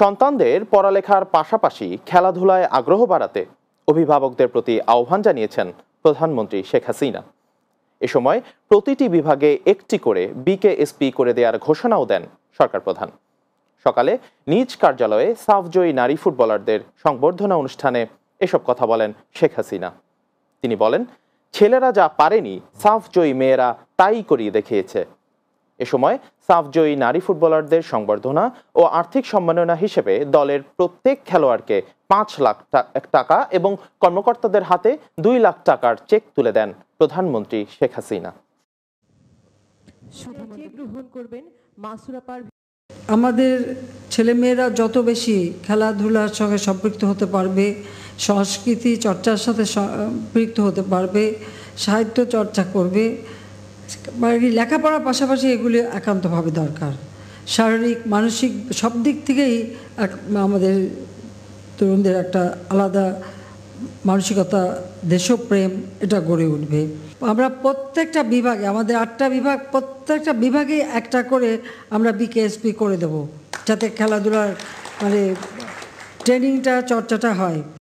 সন্তানদের পড়ালেখার পাশাপাশি খেলাধুলায় আগ্রহ বাড়াতে অভিভাবকদের প্রতি আহ্বান জানিয়েছেন প্রধানমন্ত্রী শেখ হাসিনা এ সময় প্রতিটি বিভাগে একটি করে বিকেএসপি করে দেওয়ার ঘোষণাও দেন সরকার প্রধান সকালে নিজ কার্যালয়ে সাফজয়ী নারী ফুটবলারদের সংবর্ধনা অনুষ্ঠানে এসব কথা বলেন শেখ হাসিনা তিনি বলেন ছেলেরা যা পারেনি সাফজয়ী মেয়েরা তাই করিয়ে দেখিয়েছে এ সময় সাফজয়ী নারী ফুটবলারদের সংবর্ধনা ও আর্থিক সম্মাননা হিসেবে দলের প্রত্যেক খেলোয়াড়কে পাঁচ লাখ টাকা এবং কর্মকর্তাদের হাতে দুই লাখ টাকার চেক তুলে দেন প্রধানমন্ত্রী শেখ হাসিনা আমাদের ছেলেমেয়েরা যত বেশি খেলাধুলার সঙ্গে সম্পৃক্ত হতে পারবে সংস্কৃতি চর্চার সাথে সম্পৃক্ত হতে পারবে সাহিত্য চর্চা করবে মানে লেখাপড়ার পাশাপাশি এগুলি একান্তভাবে দরকার শারীরিক মানসিক সব দিক থেকেই আমাদের তরুণদের একটা আলাদা মানসিকতা দেশপ্রেম এটা গড়ে উঠবে আমরা প্রত্যেকটা বিভাগে আমাদের আটটা বিভাগ প্রত্যেকটা বিভাগে একটা করে আমরা বিকেএসপি করে দেব যাতে খেলাধুলার মানে ট্রেনিংটা চর্চাটা হয়